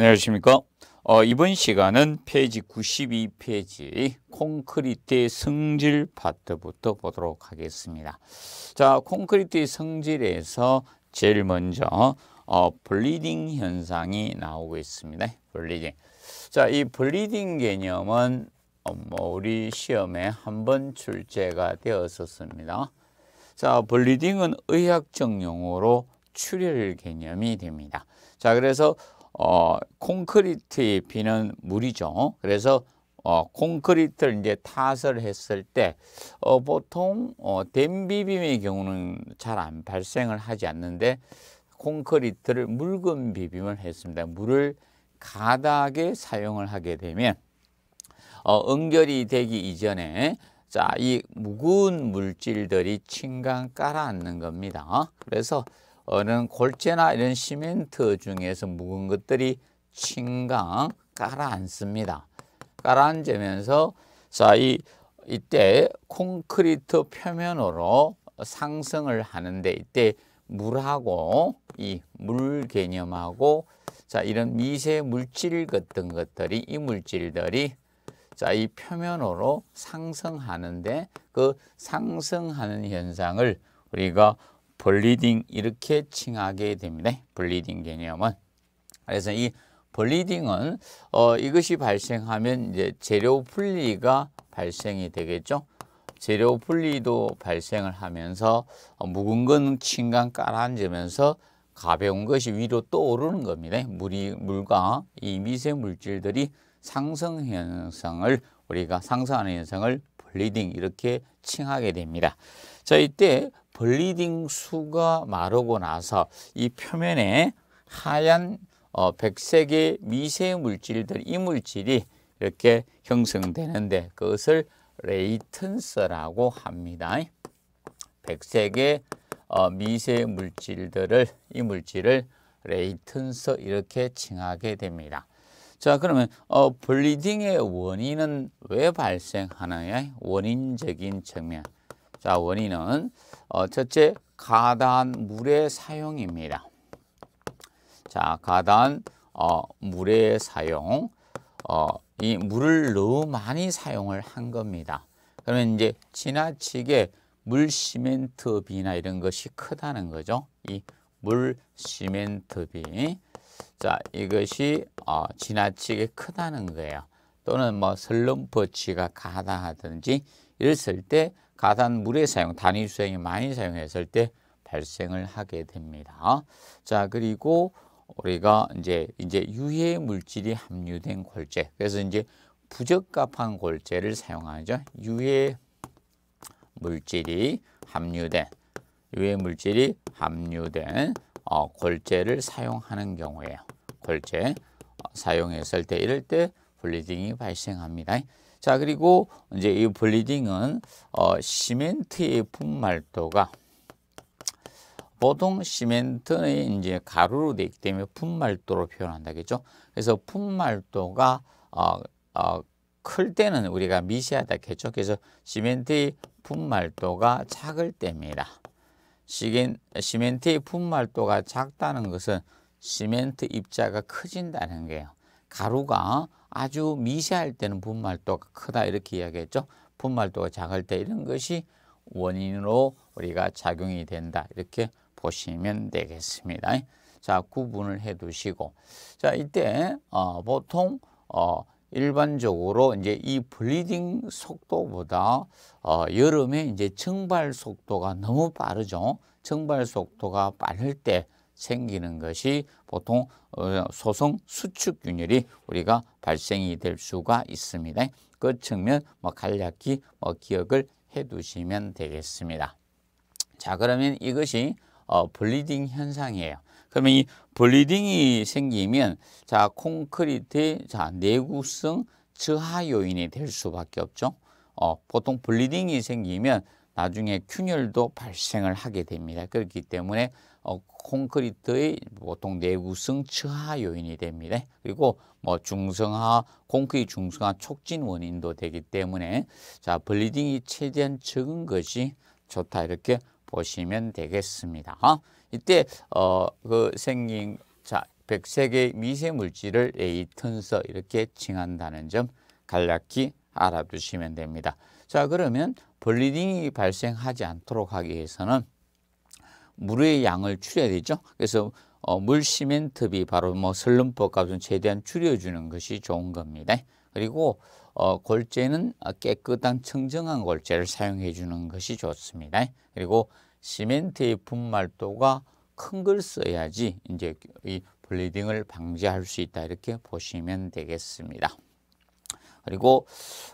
네, 안녕하십니까. 어, 이번 시간은 페이지 92페이지 콘크리트의 성질 파트부터 보도록 하겠습니다. 자, 콘크리트의 성질에서 제일 먼저 어, 블리딩 현상이 나오고 있습니다. 블리딩. 자, 이 블리딩 개념은 어, 뭐 우리 시험에 한번 출제가 되었었습니다. 자, 블리딩은 의학적 용어로 출혈 개념이 됩니다. 자, 그래서 어, 콘크리트 비는 물이죠. 그래서 어, 콘크리트를 이제 타설 했을 때 어, 보통 어, 댐비빔의 경우는 잘 안 발생을 하지 않는데 콘크리트를 묽은 비빔을 했습니다. 물을 가닥에 사용을 하게 되면 어, 응결이 되기 이전에 자, 이 묵은 물질들이 침간 깔아앉는 겁니다. 그래서 어느 골재나 이런 시멘트 중에서 묵은 것들이 층강 가라앉습니다. 가라앉으면서 자, 이 이때 콘크리트 표면으로 상승을 하는데 이때 물하고 이 물 개념하고 자 이런 미세 물질 같은 것들이 이 물질들이 자 이 표면으로 상승하는데 그 상승하는 현상을 우리가 블리딩 이렇게 칭하게 됩니다. 블리딩 개념은. 그래서 이 블리딩은 어, 이것이 발생하면 이제 재료 분리가 발생이 되겠죠. 재료 분리도 발생을 하면서 어, 묵은 건 층간 깔아앉으면서 가벼운 것이 위로 떠오르는 겁니다. 물이, 물과 이 미세 물질들이 상승 현상을 우리가 상승하는 현상을 블리딩 이렇게 칭하게 됩니다. 자 이때 블리딩 수가 마르고 나서 이 표면에 하얀 어, 백색의 미세 물질들, 이물질이 이렇게 형성되는데 그것을 레이튼스라고 합니다. 백색의 어, 미세 물질들을, 이물질을 레이턴스 이렇게 칭하게 됩니다. 자 그러면 어, 블리딩의 원인은 왜 발생하느냐? 원인적인 측면. 자, 원인은 어, 첫째 가단 물의 사용입니다. 자, 가단 어, 물의 사용. 어, 이 물을 너무 많이 사용을 한 겁니다. 그러면 이제 지나치게 물 시멘트 비나 이런 것이 크다는 거죠. 이 물 시멘트 비. 자, 이것이 어, 지나치게 크다는 거예요. 또는 뭐 슬럼퍼치가 가다하든지 이랬을 때 가산 물의 사용, 단위 수행이 많이 사용했을 때 발생을 하게 됩니다. 자, 그리고 우리가 이제 이제 유해 물질이 함유된 골재. 그래서 이제 부적합한 골재를 사용하죠. 유해 물질이 함유된 유해 물질이 함유된 어, 골재를 사용하는 경우에요. 골재 어, 사용했을 때 이럴 때 블리딩이 발생합니다. 자 그리고 이제 이 블리딩은 어, 시멘트의 분말도가 보통 시멘트는 이제 가루로 되기 어있 때문에 분말도로 표현한다겠죠. 그래서 분말도가 어, 어, 클 때는 우리가 미세하다겠죠. 그래서 시멘트의 분말도가 작을 때입니다. 시멘, 시멘트의 분말도가 작다는 것은 시멘트 입자가 커진다는 거예요. 가루가 아주 미세할 때는 분말도가 크다 이렇게 이야기했죠. 분말도가 작을 때 이런 것이 원인으로 우리가 작용이 된다 이렇게 보시면 되겠습니다. 자 구분을 해두시고 자 이때 어, 보통 어, 일반적으로 이제 이 블리딩 속도보다 어, 여름에 이제 증발 속도가 너무 빠르죠. 증발 속도가 빠를 때 생기는 것이 보통 어, 소성 수축 균열이 우리가 발생이 될 수가 있습니다. 그 측면 뭐 간략히 뭐 기억을 해 두시면 되겠습니다. 자 그러면 이것이 어, 블리딩 현상이에요. 그러면 이 블리딩이 생기면 자 콘크리트의 자 내구성 저하 요인이 될 수밖에 없죠. 어, 보통 블리딩이 생기면 나중에 균열도 발생을 하게 됩니다. 그렇기 때문에 어, 콘크리트의 보통 내구성 저하 요인이 됩니다. 그리고 뭐 중성화, 콘크리트 중성화 촉진 원인도 되기 때문에 자 블리딩이 최대한 적은 것이 좋다 이렇게 보시면 되겠습니다. 이때 어, 그 생긴 자 백색의 미세 물질을 에이튼서 이렇게 칭한다는 점 간략히 알아두시면 됩니다. 자 그러면 블리딩이 발생하지 않도록 하기 위해서는 물의 양을 줄여야 되죠. 그래서 어, 물 시멘트비 바로 뭐 설름법 값은 최대한 줄여주는 것이 좋은 겁니다. 그리고 어, 골재는 깨끗한 청정한 골재를 사용해 주는 것이 좋습니다. 그리고 시멘트의 분말도가 큰 걸 써야지 이제 이 블리딩을 방지할 수 있다 이렇게 보시면 되겠습니다. 그리고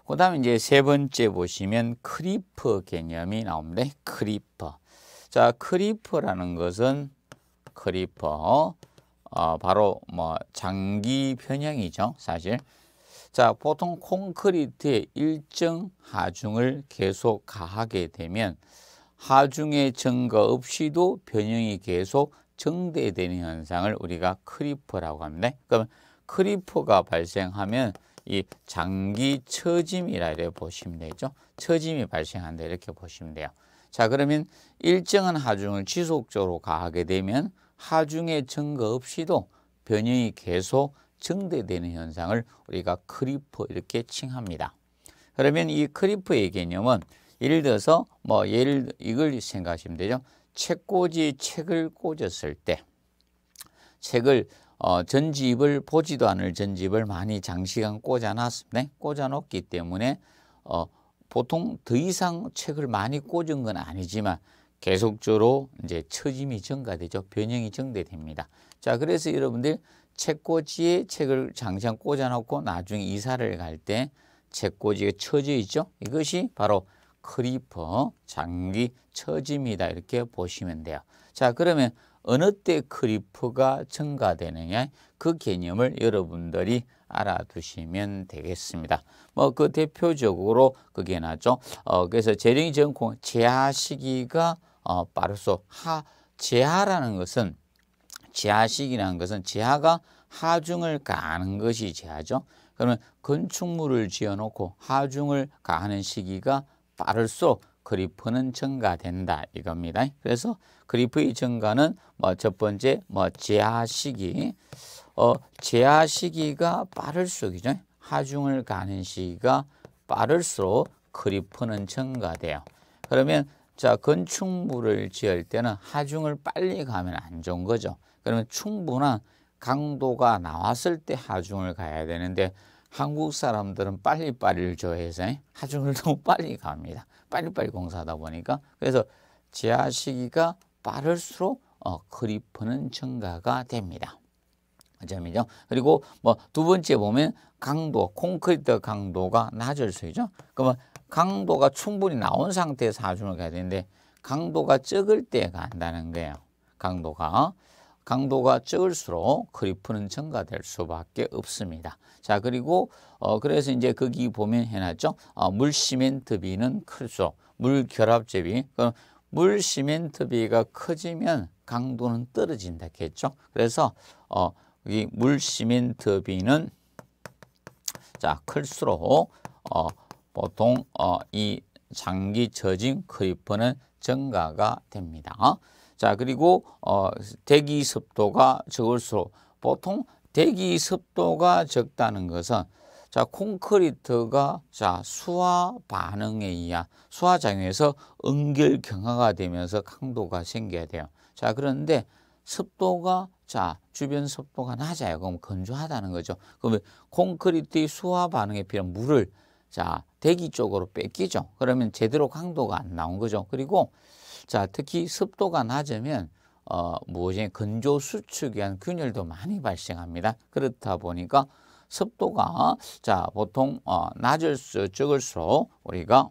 그다음 이제 세 번째 보시면 크리퍼 개념이 나옵니다. 크리퍼. 자, 크리퍼라는 것은 크리퍼. 어, 바로 뭐 장기 변형이죠, 사실. 자, 보통 콘크리트의 일정 하중을 계속 가하게 되면 하중의 증가 없이도 변형이 계속 증대되는 현상을 우리가 크리퍼라고 합니다. 그러면 크리퍼가 발생하면 이 장기 처짐이라 고 보시면 되죠. 처짐이 발생한다 이렇게 보시면 돼요. 자 그러면 일정한 하중을 지속적으로 가하게 되면 하중의 증거 없이도 변형이 계속 증대되는 현상을 우리가 크리프 이렇게 칭합니다. 그러면 이 크리프의 개념은 예를 들어서 뭐 예를 이걸 생각하시면 되죠. 책꽂이에 책을 꽂았을 때 책을 어, 전집을 보지도 않을 전집을 많이 장시간 꽂아놨습니다. 네? 꽂아놓기 때문에 어, 보통 더 이상 책을 많이 꽂은 건 아니지만 계속적으로 이제 처짐이 증가되죠. 변형이 증대됩니다. 자, 그래서 여러분들 책꽂이에 책을 장장 꽂아놓고 나중에 이사를 갈 때 책꽂이에 처져 있죠. 이것이 바로 크리퍼 장기 처짐이다 이렇게 보시면 돼요. 자, 그러면 어느 때 크리퍼가 증가되느냐 그 개념을 여러분들이 알아두시면 되겠습니다. 뭐 그 대표적으로 그게 나죠. 어, 그래서 재령이 전공 재하 시기가 어, 빠르소 하재하라는 것은 재하시기라는 것은 재하가 하중을 가하는 것이 재하죠 그러면 건축물을 지어놓고 하중을 가하는 시기가 빠를수록 그리프는 증가된다 이겁니다. 그래서 그리프의 증가는 뭐 첫 번째 뭐재하 시기. 어, 제하 시기가 빠를수록 이죠. 하중을 가는 시기가 빠를수록 크리프는 증가돼요. 그러면 자 건축물을 지을 때는 하중을 빨리 가면 안 좋은 거죠. 그러면 충분한 강도가 나왔을 때 하중을 가야 되는데 한국 사람들은 빨리빨리를 좋아해서 하중을 너무 빨리 갑니다. 빨리빨리 공사하다 보니까 그래서 지하 시기가 빠를수록 어, 크리프는 증가가 됩니다. 점이죠. 그리고 뭐 두 번째 보면 강도, 콘크리트 강도가 낮을 수 있죠. 그러면 강도가 충분히 나온 상태에서 하중을 가야 되는데 강도가 적을 때 간다는 거예요. 강도가. 강도가 적을수록 크리프는 증가될 수밖에 없습니다. 자 그리고 어 그래서 이제 거기 보면 해놨죠. 어, 물 시멘트 비는 클수록 물 결합제 비. 그럼 물 시멘트 비가 커지면 강도는 떨어진다겠죠. 그래서 어 여기 물시민트 비는 자 클수록 어, 보통 어, 이 장기 저진 크리퍼는 증가가 됩니다. 자 그리고 어, 대기 습도가 적을수록 보통 대기 습도가 적다는 것은 자 콘크리트가 자 수화 반응에 의한 수화 작용에서 응결 경화가 되면서 강도가 생겨야 돼요. 자 그런데 습도가 자, 주변 습도가 낮아요. 그럼 건조하다는 거죠. 그러면 콘크리트의 수화 반응에 필요한 물을 자, 대기 쪽으로 뺏기죠. 그러면 제대로 강도가 안 나온 거죠. 그리고 자, 특히 습도가 낮으면 어, 무엇이 건조 수축에 한 균열도 많이 발생합니다. 그렇다 보니까 습도가 자, 보통 어, 낮을수록 적을수록 우리가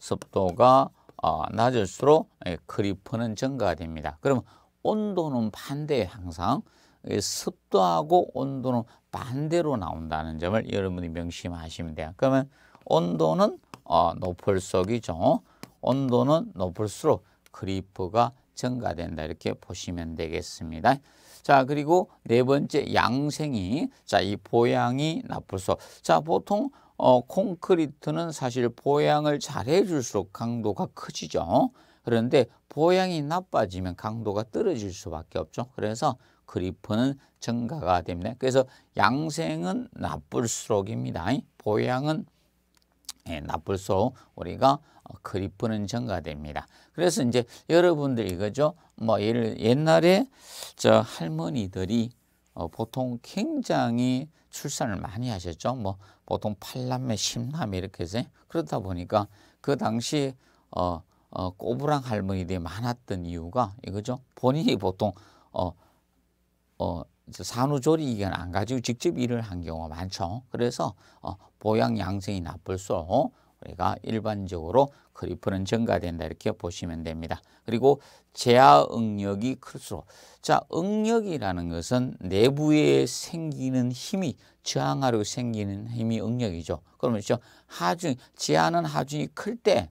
습도가 어, 낮을수록 예, 크리퍼는 증가됩니다. 그러면 온도는 반대 항상 예, 습도하고 온도는 반대로 나온다는 점을 여러분이 명심하시면 돼요. 그러면 온도는 어, 높을수록이죠. 온도는 높을수록 크리프가 증가된다 이렇게 보시면 되겠습니다. 자 그리고 네 번째 양생이 자이 보양이 나쁠수록 자 보통 어, 콘크리트는 사실 보양을 잘해줄수록 강도가 커지죠. 그런데 보양이 나빠지면 강도가 떨어질 수밖에 없죠. 그래서 그리프는 증가가 됩니다. 그래서 양생은 나쁠수록입니다. 보양은 예, 나쁠수록 우리가 그리프는 증가됩니다. 그래서 이제 여러분들 이거죠. 뭐 예를 옛날에 저 할머니들이 어, 보통 굉장히 출산을 많이 하셨죠. 뭐 보통 팔남매, 십남매 이렇게 해서 그렇다 보니까 그 당시 어 어, 꼬부랑 할머니들이 많았던 이유가 이거죠. 본인이 보통 어, 어, 산후조리기간 안 가지고 직접 일을 한 경우가 많죠. 그래서 어, 보양 양성이 나쁠수록 우리가 일반적으로 크리프는 증가된다 이렇게 보시면 됩니다. 그리고 제아 응력이 클수록 자 응력이라는 것은 내부에 생기는 힘이 저항하려고 생기는 힘이 응력이죠. 그러면 죠 하중 제아는 하중이 클때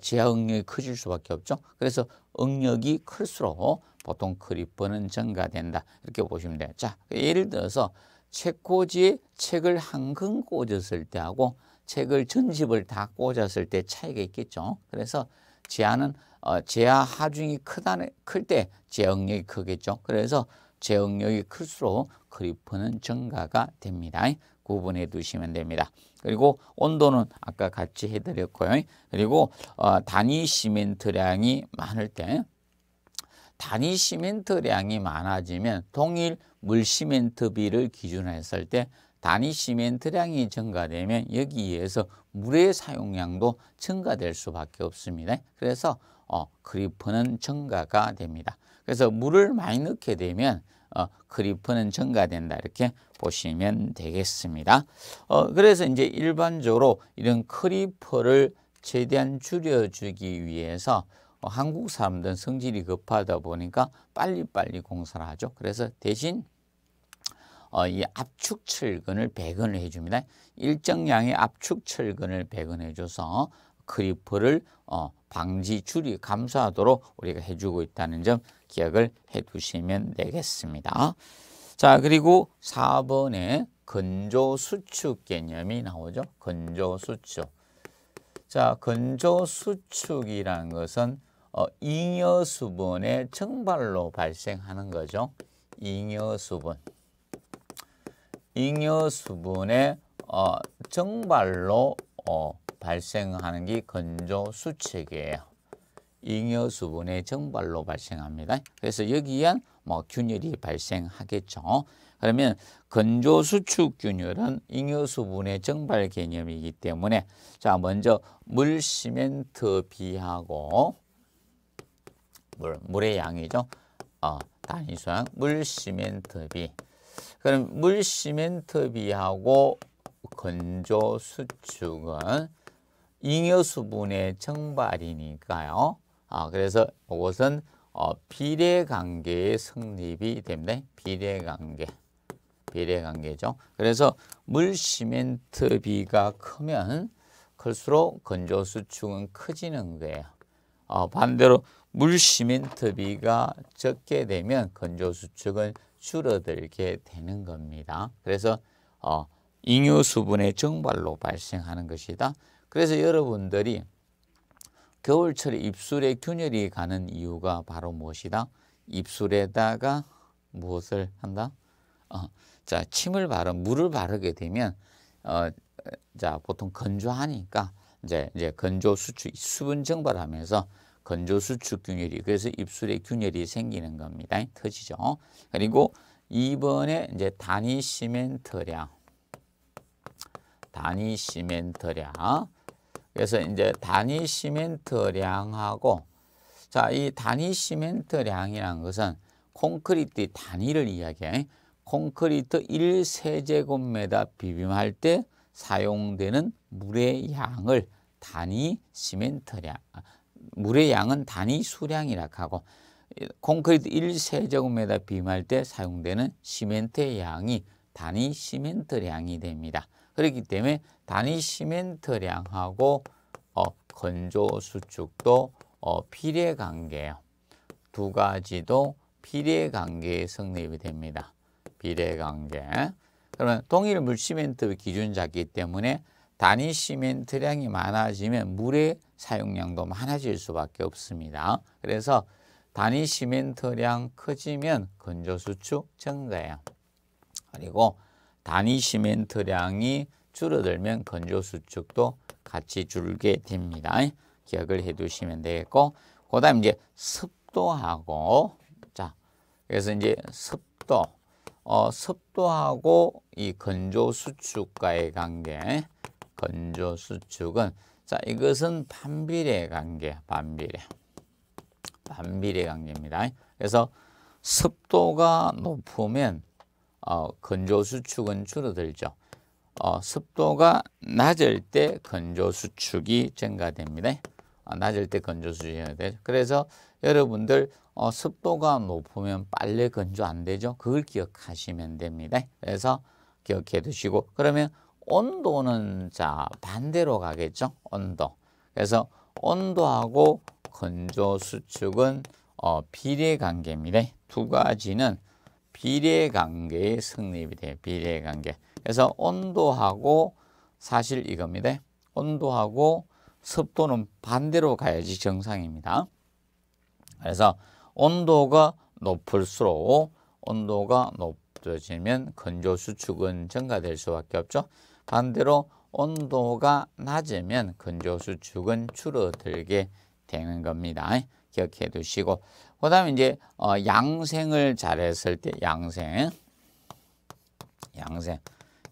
지하 어, 응력이 커질 수밖에 없죠. 그래서 응력이 클수록 보통 그리퍼는 증가된다. 이렇게 보시면 돼요. 자, 예를 들어서 책꽂이에 책을 한근 꽂았을 때하고 책을 전집을 다 꽂았을 때 차이가 있겠죠. 그래서 지하는 어, 지하 하중이 크다는 클때 제응력이 크겠죠. 그래서 제응력이 클수록 그리프는 증가가 됩니다. 구분해 두시면 됩니다. 그리고 온도는 아까 같이 해드렸고요. 그리고 어, 단위 시멘트량이 많을 때 단위 시멘트량이 많아지면 동일 물시멘트비를 기준으로 했을 때 단위 시멘트량이 증가되면 여기에서 물의 사용량도 증가될 수밖에 없습니다. 그래서 어, 크리프는 증가가 됩니다. 그래서 물을 많이 넣게 되면 어, 크리프는 증가된다 이렇게 보시면 되겠습니다. 어, 그래서 이제 일반적으로 이런 크리퍼를 최대한 줄여주기 위해서 어, 한국 사람들은 성질이 급하다 보니까 빨리빨리 공사를 하죠. 그래서 대신 어, 이 압축 철근을 배근을 해줍니다. 일정 량의 압축 철근을 배근해줘서 크리퍼를 어, 방지 줄이 감소하도록 우리가 해주고 있다는 점 기억을 해 두시면 되겠습니다. 자, 그리고 4번에 근조수축 개념이 나오죠. 근조수축. 자, 근조수축이란 것은 어, 잉여수분의 증발로 발생하는 거죠. 잉여수분. 잉여수분의 어, 증발로 어, 발생하는 게 건조수칙이에요. 잉여수분의 증발로 발생합니다. 그래서 여기에 뭐 균열이 발생하겠죠. 그러면 건조수축균열은 잉여수분의 증발 개념이기 때문에 자 먼저 물 시멘트 비하고 물, 물의 양이죠. 어, 단위수양 물 시멘트 비 그럼 물 시멘트 비하고 건조수축은 잉여수분의 증발이니까요. 아, 그래서 이것은 어, 비례관계의 성립이 됩니다. 비례관계. 비례관계죠. 그래서 물 시멘트 비가 크면 클수록 건조 수축은 커지는 거예요. 어, 반대로 물 시멘트 비가 적게 되면 건조 수축은 줄어들게 되는 겁니다. 그래서 어, 잉여 수분의 증발로 발생하는 것이다. 그래서 여러분들이 겨울철에 입술에 균열이 가는 이유가 바로 무엇이다? 입술에다가 무엇을 한다? 어, 자, 침을 바르 물을 바르게 되면 어, 자, 보통 건조하니까 이제 이제 건조 수축 수분 증발하면서 건조 수축 균열이 그래서 입술에 균열이 생기는 겁니다. 터지죠. 그리고 이번에 이제 단위 시멘트랴 단위 시멘트랴 그래서 이제 단위 시멘트량하고 자, 이 단위 시멘트량이란 것은 콘크리트 단위를 이야기해. 콘크리트 1세제곱미터 비빔할 때 사용되는 물의 양을 단위 시멘트량, 아, 물의 양은 단위 수량이라 고 하고 콘크리트 1세제곱미터 비빔할 때 사용되는 시멘트의 양이 단위 시멘트량이 됩니다. 그렇기 때문에 단위 시멘트량하고 어, 건조 수축도 어, 비례 관계예요. 두 가지도 비례 관계에 성립이 됩니다. 비례 관계. 그러면 동일 물시멘트 기준자기 때문에 단위 시멘트량이 많아지면 물의 사용량도 많아질 수밖에 없습니다. 그래서 단위 시멘트량 커지면 건조수축 증가예요. 그리고 단위 시멘트량이 줄어들면 건조 수축도 같이 줄게 됩니다. 기억을 해 두시면 되겠고 그 다음 이제 습도하고 자 그래서 이제 습도 어, 습도하고 이 건조 수축과의 관계 건조 수축은 자 이것은 반비례 관계 반비례 반비례 관계입니다. 그래서 습도가 높으면 어, 건조 수축은 줄어들죠. 어, 습도가 낮을 때 건조 수축이 증가됩니다. 어, 낮을 때 건조 수축이 되죠. 그래서 여러분들 어, 습도가 높으면 빨래 건조 안 되죠. 그걸 기억하시면 됩니다. 그래서 기억해 두시고 그러면 온도는 자 반대로 가겠죠. 온도. 그래서 온도하고 건조 수축은 어, 비례 관계입니다. 두 가지는 비례 관계의 성립이 돼요. 비례 관계. 그래서 온도하고 사실 이겁니다. 온도하고 습도는 반대로 가야지 정상입니다. 그래서 온도가 높을수록 온도가 높아지면 건조 수축은 증가될 수밖에 없죠. 반대로 온도가 낮으면 건조 수축은 줄어들게 되는 겁니다. 기억해 두시고 그다음에 이제 어, 양생을 잘했을 때 양생 양생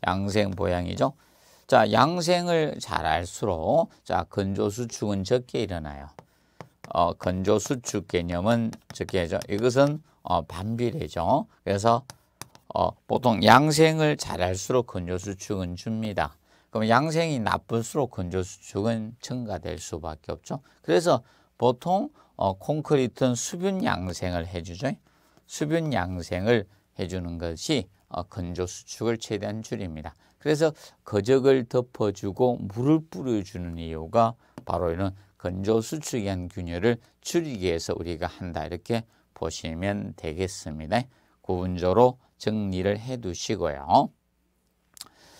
양생 보양이죠. 자, 양생을 잘할수록 자, 건조 수축은 적게 일어나요. 어, 건조 수축 개념은 적게 죠 이것은 어, 반비례죠. 그래서 어, 보통 양생을 잘할수록 건조 수축은 줍니다. 그럼 양생이 나쁠수록 건조 수축은 증가될 수밖에 없죠. 그래서 보통 어, 콘크리트는 수분 양생을 해주죠. 수분 양생을 해주는 것이 어, 건조 수축을 최대한 줄입니다. 그래서 거적을 덮어주고 물을 뿌려주는 이유가 바로 이런 건조 수축 의한 균열을 줄이기 위해서 우리가 한다 이렇게 보시면 되겠습니다. 구분조로 정리를 해두시고요.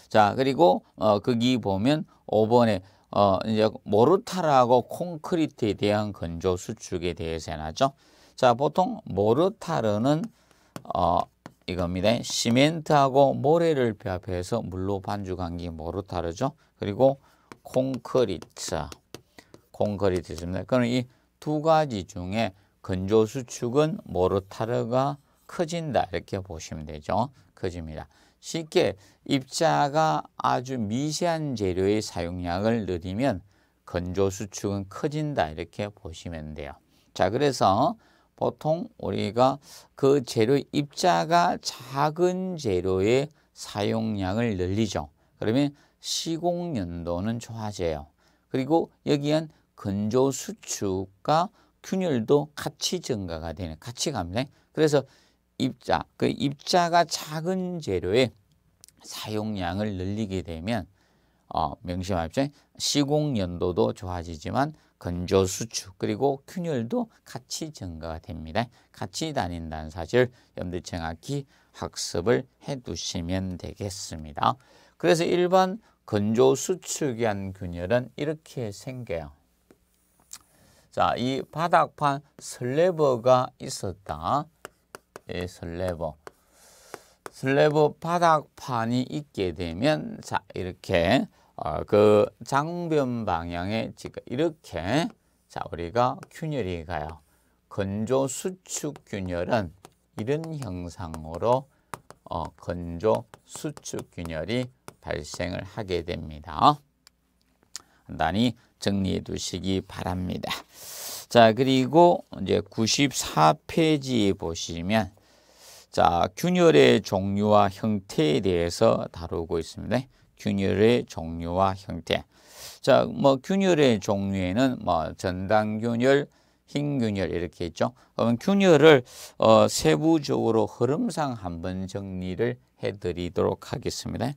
자 그리고 어, 거기 보면 5번에 어, 이제 모르타라고 콘크리트에 대한 건조 수축에 대해서 해놨죠. 자, 보통 모르타르는 어, 이겁니다. 시멘트하고 모래를 배합해서 물로 반죽한 게 모르타르죠. 그리고 콘크리트, 콘크리트 있습니다. 그럼 그러니까 이두 가지 중에 건조 수축은 모르타르가 커진다 이렇게 보시면 되죠. 커집니다. 쉽게 입자가 아주 미세한 재료의 사용량을 늘리면 건조 수축은 커진다 이렇게 보시면 돼요. 자 그래서 보통 우리가 그 재료 입자가 작은 재료의 사용량을 늘리죠. 그러면 시공 연도는 좋아져요. 그리고 여기엔 건조 수축과 균열도 같이 증가가 되는 같이 갑니다. 그래서 입자, 그 입자가 작은 재료의 사용량을 늘리게 되면 어, 명심하십시오. 시공 연도도 좋아지지만 건조 수축 그리고 균열도 같이 증가가 됩니다. 같이 다닌다는 사실 염두 청하기 학습을 해 두시면 되겠습니다. 그래서 1번 건조 수축이한 균열은 이렇게 생겨요. 자, 이 바닥판 슬래버가 있었다. 예, 슬래버 슬래버 바닥판이 있게 되면 자 이렇게 어, 그 장변 방향에 지금 이렇게 자 우리가 균열이 가요. 건조 수축 균열은 이런 형상으로 어, 건조 수축 균열이 발생을 하게 됩니다. 간단히 정리해 두시기 바랍니다. 자, 그리고 이제 9 4페이지 보시면 자, 균열의 종류와 형태에 대해서 다루고 있습니다. 균열의 종류와 형태. 자, 뭐 균열의 종류에는 뭐 전당 균열, 흰 균열 이렇게 있죠. 그럼 균열을 어, 세부적으로 흐름상 한번 정리를 해드리도록 하겠습니다.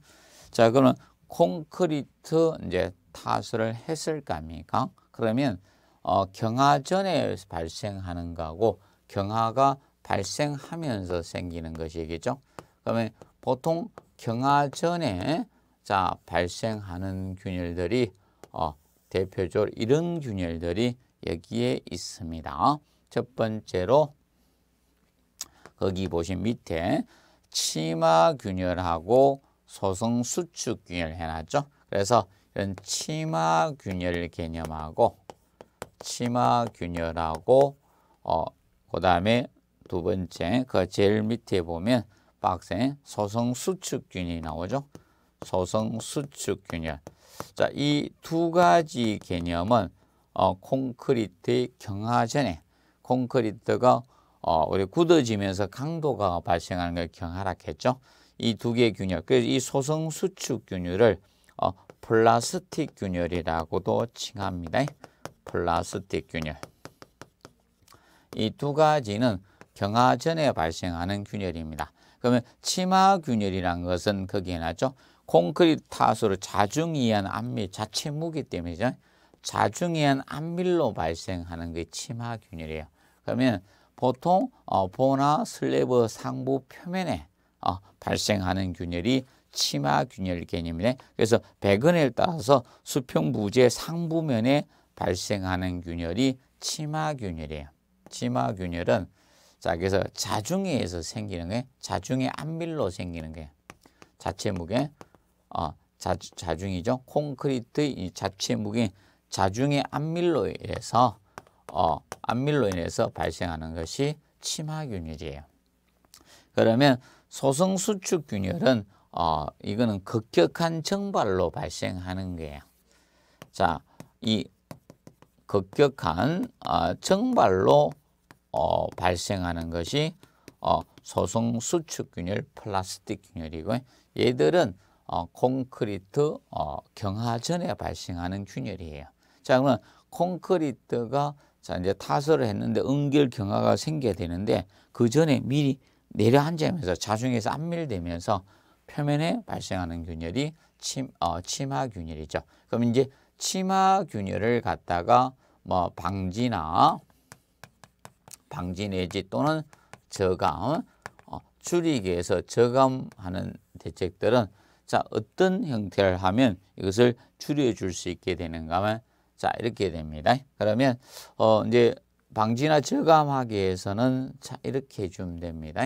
자, 그러면 콘크리트 이제 타설을 했을 거니까 그러면 어, 경화 전에 발생하는 거하고 경화가 발생하면서 생기는 것이겠죠. 그러면 보통 경화 전에 자 발생하는 균열들이 어, 대표적으로 이런 균열들이 여기에 있습니다. 첫 번째로 거기 보신 밑에 치마 균열하고 소성 수축 균열 해놨죠. 그래서 이런 치마 균열 개념하고 치마 균열하고 어, 그 다음에 두 번째 그 제일 밑에 보면 박스에 소성 수축균이 나오죠. 소성 수축균열. 자, 이 두 가지 개념은 어, 콘크리트의 경화 전에 콘크리트가 어, 우리 굳어지면서 강도가 발생하는 걸 경하락했죠. 이 두 개의 균열, 그래서 이 소성 수축 균열을 어, 플라스틱 균열이라고도 칭합니다. 플라스틱 균열. 이 두 가지는 경화전에 발생하는 균열입니다. 그러면 치마균열이란 것은 거기에 나죠. 콘크리트 타수를 자중이한 안밀 자체 무기 때문이죠. 자중이한 안밀로 발생하는 게 치마균열이에요. 그러면 보통 어, 보나 슬래브 상부 표면에 어, 발생하는 균열이 치마균열 개념이네. 그래서 배근에 따라서 수평부재 상부면에 발생하는 균열이 치마균열이에요. 치마균열은 자, 그래서 자중에서 에 생기는 게 자중의 안밀로 생기는 게 자체 무게 어, 자, 자중이죠. 콘크리트의 자체 무게 자중의 안밀로 인해서 어, 안밀로 인해서 발생하는 것이 치마균열이에요. 그러면 소성수축균열은 어, 이거는 급격한 증발로 발생하는 거예요. 자, 이 급격한 어, 증발로 어, 발생하는 것이 어, 소성 수축균열, 플라스틱 균열이고 얘들은 어, 콘크리트 어, 경화전에 발생하는 균열이에요. 자 그러면 콘크리트가 자 이제 타설을 했는데 응결 경화가 생겨야 되는데 그 전에 미리 내려앉으면서 자중에서 압밀되면서 표면에 발생하는 균열이 침, 어, 치마 균열이죠. 그럼 이제 치마 균열을 갖다가 뭐 방지나 방지 내지 또는 저감, 어, 줄이기 위해서 저감하는 대책들은 자 어떤 형태를 하면 이것을 줄여줄 수 있게 되는가 하면 자 이렇게 됩니다. 그러면 어 이제 방지나 저감하기 위해서는 자 이렇게 해주면 됩니다.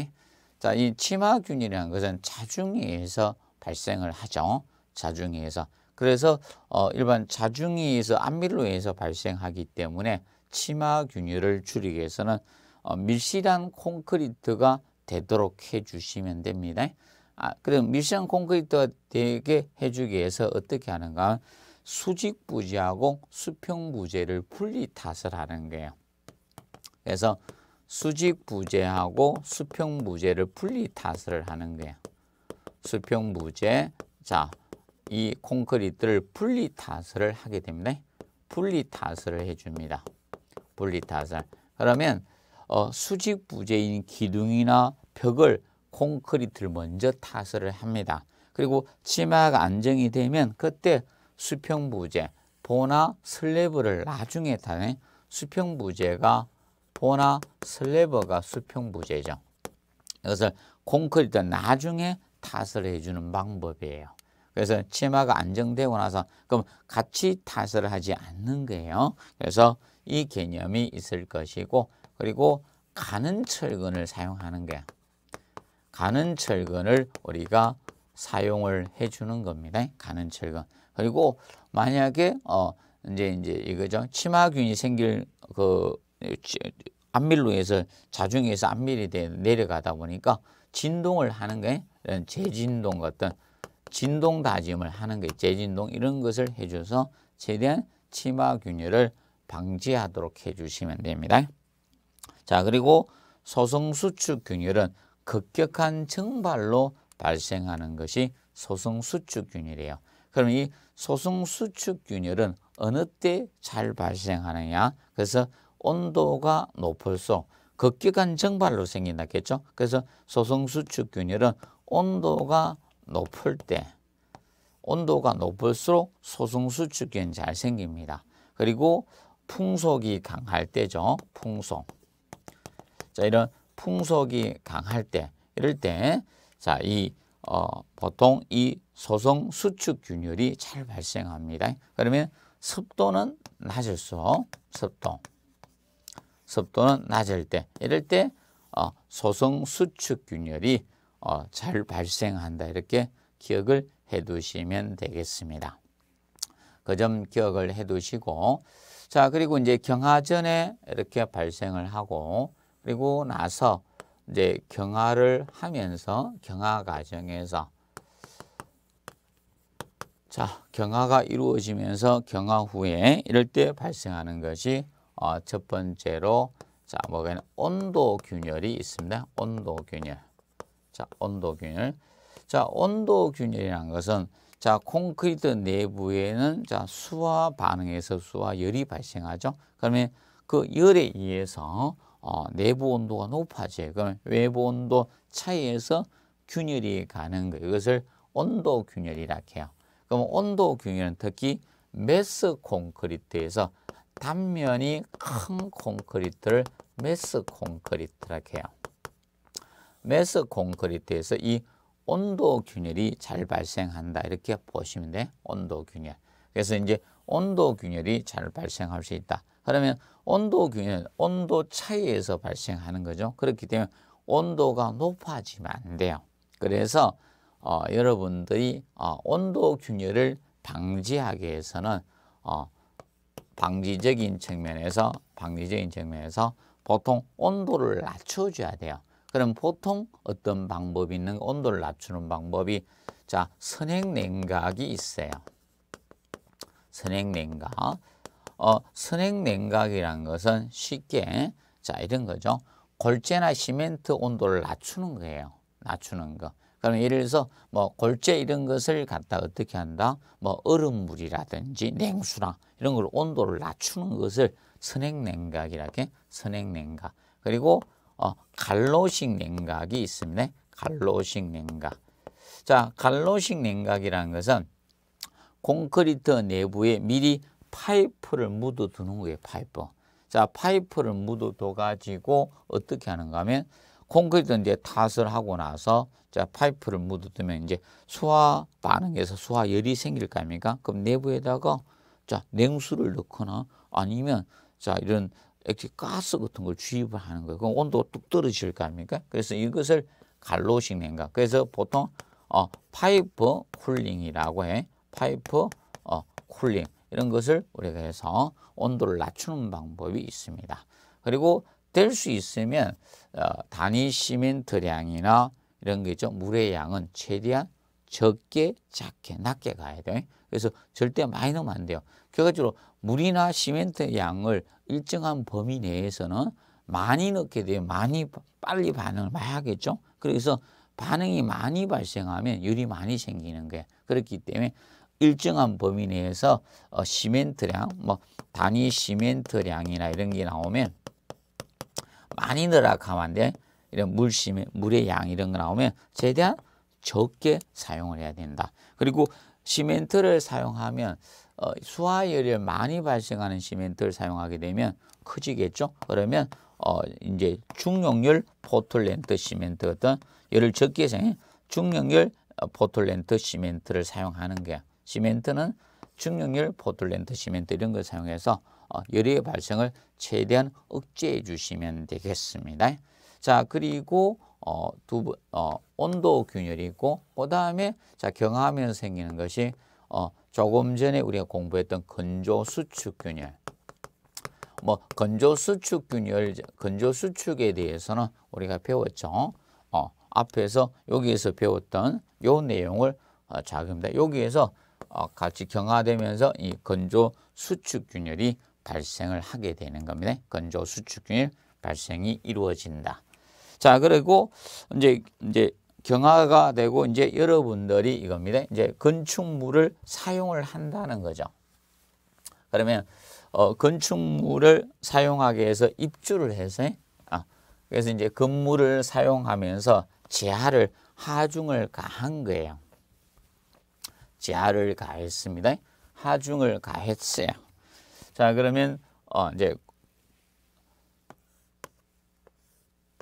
자 이 치마균이라는 것은 자중에 이서 발생을 하죠. 자중에 이서 그래서 어 일반 자중에 이서 안밀로 인해서 발생하기 때문에 치마 균열을 줄이기 위해서는 어, 밀실한 콘크리트가 되도록 해주시면 됩니다. 아, 그럼 밀실한 콘크리트가 되게 해주기 위해서 어떻게 하는가? 수직 부재하고 수평 부재를 분리 탓을 하는 거예요. 그래서 수직 부재하고 수평 부재를 분리 탓을 하는 거예요. 수평 부재, 자, 이 콘크리트를 분리 탓을 하게 됩니다. 분리 탓을 해줍니다. 분리타설. 그러면 어, 수직 부재인 기둥이나 벽을 콘크리트를 먼저 타설을 합니다. 그리고 치마가 안정이 되면 그때 수평 부재, 보나 슬래브를 나중에 타는 수평 부재가 보나 슬래버가 수평 부재죠. 이것을 콘크리트 나중에 타설해 주는 방법이에요. 그래서 치마가 안정되고 나서 그럼 같이 타설을 하지 않는 거예요. 그래서 이 개념이 있을 것이고 그리고 가는 철근을 사용하는 게야 가는 철근을 우리가 사용을 해주는 겁니다. 가는 철근. 그리고 만약에 어 이제 이제 이거죠. 치마균이 생길 그 안밀로 해서 자중에서 안밀이 돼 내려가다 보니까 진동을 하는 게 재진동 같은 진동 다짐을 하는 게 재진동 이런 것을 해줘서 최대한 치마 균열을 방지하도록 해주시면 됩니다. 자 그리고 소성수축 균열은 급격한 증발로 발생하는 것이 소성수축 균열이에요. 그럼 이 소성수축 균열은 어느 때 잘 발생하느냐 그래서 온도가 높을수록 급격한 증발로 생긴다겠죠. 그래서 소성수축 균열은 온도가 높을 때 온도가 높을수록 소성수축균 잘 생깁니다. 그리고 풍속이 강할 때죠. 풍속. 자, 이런 풍속이 강할 때 이럴 때 자, 이 어, 보통 이 소성 수축 균열이 잘 발생합니다. 그러면 습도는 낮을수록 습도 습도는 낮을 때 이럴 때 어, 소성 수축 균열이 어, 잘 발생한다 이렇게 기억을 해 두시면 되겠습니다. 그 점 기억을 해 두시고 자, 그리고 이제 경화전에 이렇게 발생을 하고 그리고 나서 이제 경화를 하면서 경화 과정에서 자, 경화가 이루어지면서 경화 후에 이럴 때 발생하는 것이 어, 첫 번째로 자, 뭐가 온도 균열이 있습니다. 온도 균열. 자, 온도 균열. 자, 온도 균열이라는 것은 자, 콘크리트 내부에는 자, 수화 반응에서 수화 열이 발생하죠. 그러면 그 열에 의해서 어, 내부 온도가 높아져요. 그럼 외부 온도 차이에서 균열이 가는 거. 이것을 온도 균열이라 해요. 그럼 온도 균열은 특히 메스 콘크리트에서 단면이 큰 콘크리트를 메스 콘크리트라 해요. 메스 콘크리트에서 이 온도 균열이 잘 발생한다 이렇게 보시면 돼 온도 균열 그래서 이제 온도 균열이 잘 발생할 수 있다 그러면 온도 균열 온도 차이에서 발생하는 거죠 그렇기 때문에 온도가 높아지면 안 돼요 그래서 어, 여러분들이 어, 온도 균열을 방지하기 위해서는 어, 방지적인 측면에서 방지적인 측면에서 보통 온도를 낮춰줘야 돼요 그럼 보통 어떤 방법이 있는 온도를 낮추는 방법이 자 선행 냉각이 있어요. 선행 냉각. 어, 선행 냉각이란 것은 쉽게 자 이런 거죠. 골재나 시멘트 온도를 낮추는 거예요. 낮추는 거. 그럼 예를 들어서 뭐 골재 이런 것을 갖다 어떻게 한다? 뭐 얼음물이라든지 냉수나 이런 걸 온도를 낮추는 것을 선행 냉각이라게 선행 냉각. 그리고 어, 갈로식 냉각이 있습니다. 갈로식 냉각. 자, 갈로식 냉각이라는 것은 콘크리트 내부에 미리 파이프를 묻어두는 거예요. 파이프. 자, 파이프를 묻어둬가지고 어떻게 하는가 하면 콘크리트 이제 탓을 하고 나서 자 파이프를 묻어두면 이제 수화 반응에서 수화 열이 생길 거 아닙니까? 그럼 내부에다가 자 냉수를 넣거나 아니면 자 이런 이렇게 가스 같은 걸 주입을 하는 거예요. 그럼 온도가 뚝 떨어질 거 아닙니까? 그래서 이것을 갈로식 냉각. 그래서 보통 어, 파이프 쿨링이라고 해. 파이프 어, 쿨링. 이런 것을 우리가 해서 온도를 낮추는 방법이 있습니다. 그리고 될 수 있으면 어, 단위 시멘트량이나 이런 게 있죠. 물의 양은 최대한 적게, 작게, 낮게 가야 돼요. 그래서 절대 많이 넣으면 안 돼요. 결과적으로 물이나 시멘트 양을 일정한 범위 내에서는 많이 넣게 되면 많이 빨리 반응을 해야겠죠. 그래서 반응이 많이 발생하면 유리 많이 생기는 게 그렇기 때문에 일정한 범위 내에서 어, 시멘트량, 뭐 단위 시멘트량이나 이런 게 나오면 많이 넣으라 하면 돼. 이런 물 시멘, 물의 양 이런 거 나오면 최대한 적게 사용을 해야 된다. 그리고 시멘트를 사용하면 어, 수화열이 많이 발생하는 시멘트를 사용하게 되면 커지겠죠. 그러면 어, 이제 중용률 포틀랜드 시멘트 어떤 열을 적게 생긴 중용률 포틀랜드 시멘트를 사용하는 게야 시멘트는 중용률 포틀랜드 시멘트 이런 걸 사용해서 어, 열의 발생을 최대한 억제해 주시면 되겠습니다. 자 그리고 어, 두 어, 온도 균열이 있고 그 다음에 자 경화하면 생기는 것이 어, 조금 전에 우리가 공부했던 건조수축균열 뭐 건조수축균열, 건조수축에 대해서는 우리가 배웠죠. 어, 앞에서 여기에서 배웠던 요 내용을 어, 적용합니다. 여기에서 어, 같이 경화되면서 이 건조수축균열이 발생을 하게 되는 겁니다. 건조수축균열 발생이 이루어진다. 자, 그리고 이제 이제 경화가 되고 이제 여러분들이 이겁니다. 이제 건축물을 사용을 한다는 거죠. 그러면 어, 건축물을 사용하게 해서 입주를 해서 아, 그래서 이제 건물을 사용하면서 지하를 하중을 가한 거예요. 지하를 가했습니다. 하중을 가했어요. 자 그러면 어, 이제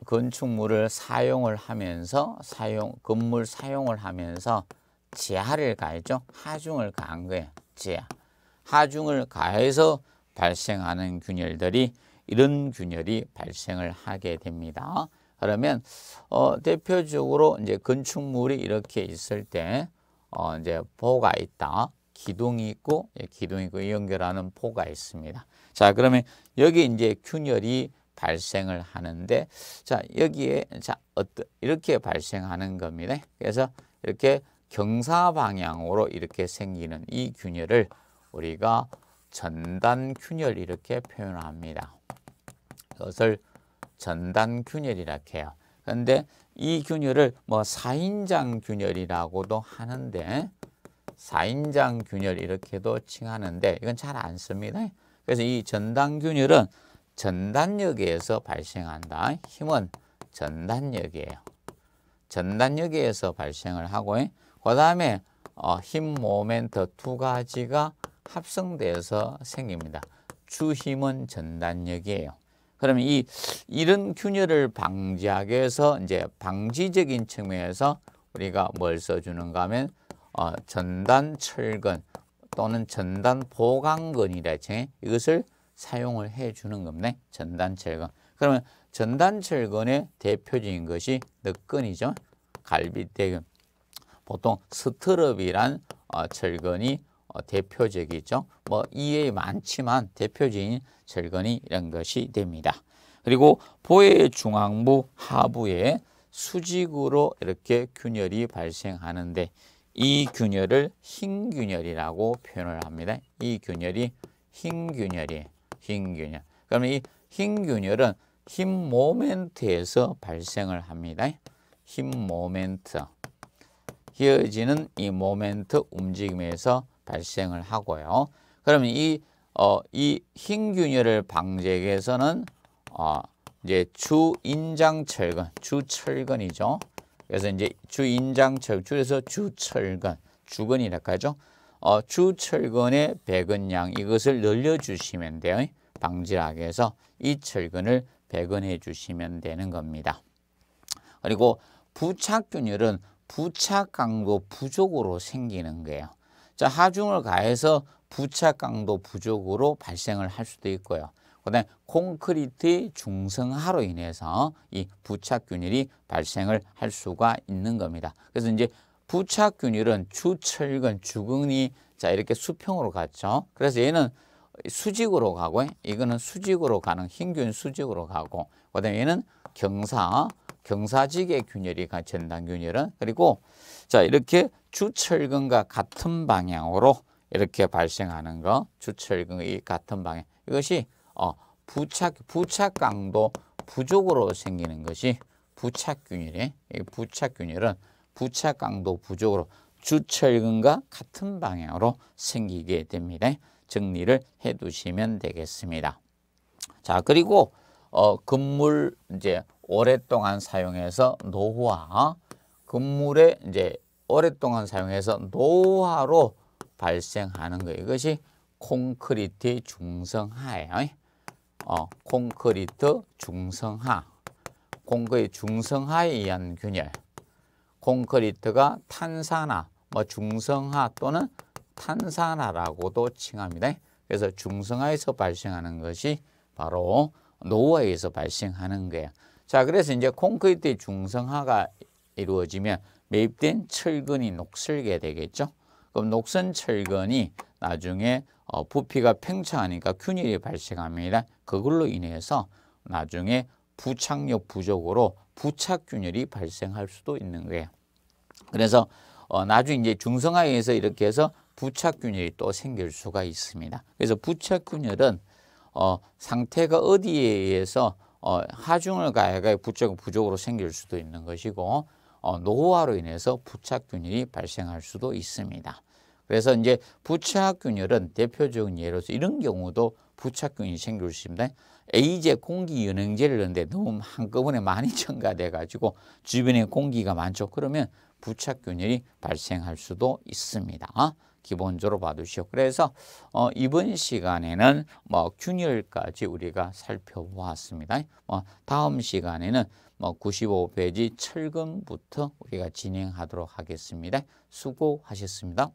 건축물을 사용을 하면서 사용 건물 사용을 하면서 지하를 가했죠. 하중을 가한 거예요. 지하. 하중을 가해서 발생하는 균열들이 이런 균열이 발생을 하게 됩니다. 그러면 어, 대표적으로 이제 건축물이 이렇게 있을 때 어, 이제 보가 있다. 기둥이 있고 예, 기둥이 있고 연결하는 포가 있습니다. 자, 그러면 여기 이제 균열이 발생을 하는데 자 여기에 자 어떤 이렇게 발생하는 겁니다. 그래서 이렇게 경사 방향으로 이렇게 생기는 이 균열을 우리가 전단 균열 이렇게 표현합니다. 그것을 전단 균열이라 해요. 그런데 이 균열을 뭐 사인장 균열이라고도 하는데 사인장 균열 이렇게도 칭하는데 이건 잘 안 씁니다. 그래서 이 전단 균열은 전단력에서 발생한다. 힘은 전단력이에요. 전단력에서 발생을 하고 그 다음에 어, 힘 모멘트 두 가지가 합성돼서 생깁니다. 주힘은 전단력이에요. 그러면 이 이런 균열을 방지하기 위해서 이제 방지적인 측면에서 우리가 뭘 써주는가 하면 어, 전단 철근 또는 전단 보강근이라 해서 이것을 사용을 해주는 겁니다. 전단철근. 그러면 전단철근의 대표적인 것이 늑근이죠. 갈비대근. 보통 스트럽이란 어, 철근이 어, 대표적이죠. 뭐 이외에 많지만 대표적인 철근이 이런 것이 됩니다. 그리고 보의 중앙부 하부에 수직으로 이렇게 균열이 발생하는데 이 균열을 흰 균열이라고 표현을 합니다. 이 균열이 흰 균열이에요. 흰균열. 그러면 이 흰균열은 힘 모멘트에서 발생을 합니다. 힘 모멘트. 휘어지는 이 모멘트 움직임에서 발생을 하고요. 그러면 이, 어, 이 흰균열을 방지하기 위해서는 어, 이제 주인장철근, 주철근이죠. 그래서 이제 주인장철, 줄에서 주철근, 주근이라고 하죠. 어, 주철근의 배근 양 이것을 늘려주시면 돼요. 방지하게 해서 이 철근을 배근해 주시면 되는 겁니다. 그리고 부착균열은 부착 강도 부족으로 생기는 거예요. 자, 하중을 가해서 부착 강도 부족으로 발생을 할 수도 있고요. 그다음에 콘크리트의 중성화로 인해서 이 부착균열이 발생을 할 수가 있는 겁니다. 그래서 이제 부착균일은 주철근, 주근이 자 이렇게 수평으로 갔죠. 그래서 얘는 수직으로 가고 이거는 수직으로 가는 흰균 수직으로 가고 그다음에 얘는 경사, 경사직의 균열이 전단균열은 그리고 자 이렇게 주철근과 같은 방향으로 이렇게 발생하는 거 주철근이 같은 방향 이것이 어, 부착 부착 강도 부족으로 생기는 것이 부착균열이 이에요 부착균열은 부차 강도 부족으로 주철근과 같은 방향으로 생기게 됩니다. 정리를 해 두시면 되겠습니다. 자, 그리고 어, 금물 이제 오랫동안 사용해서 노화, 금물에 이제 오랫동안 사용해서 노화로 발생하는 거 이것이 콘크리트 중성화예요. 어, 콘크리트 중성화, 콘크리트 중성화에 의한 균열. 콘크리트가 탄산화, 뭐 중성화 또는 탄산화라고도 칭합니다. 그래서 중성화에서 발생하는 것이 바로 노화에서 발생하는 거예요. 자, 그래서 이제 콘크리트의 중성화가 이루어지면 매입된 철근이 녹슬게 되겠죠. 그럼 녹슨 철근이 나중에 어, 부피가 팽창하니까 균열이 발생합니다. 그걸로 인해서 나중에 부착력 부족으로 부착균열이 발생할 수도 있는 거예요. 그래서 어, 나중에 이제 중성화에 서 이렇게 해서 부착균열이 또 생길 수가 있습니다. 그래서 부착균열은 어, 상태가 어디에 의해서 어, 하중을 가해가 부착 부족으로 생길 수도 있는 것이고 어, 노화로 인해서 부착균열이 발생할 수도 있습니다. 그래서 이제 부착균열은 대표적인 예로서 이런 경우도 부착균이 생길 수있습니 A제 공기 연행제를 넣는데 너무 한꺼번에 많이 첨가돼 가지고 주변에 공기가 많죠. 그러면 부착균열이 발생할 수도 있습니다. 기본적으로 봐두시오. 그래서 어, 이번 시간에는 뭐 균열까지 우리가 살펴보았습니다. 뭐 다음 시간에는 뭐 95페이지 철근부터 우리가 진행하도록 하겠습니다. 수고하셨습니다.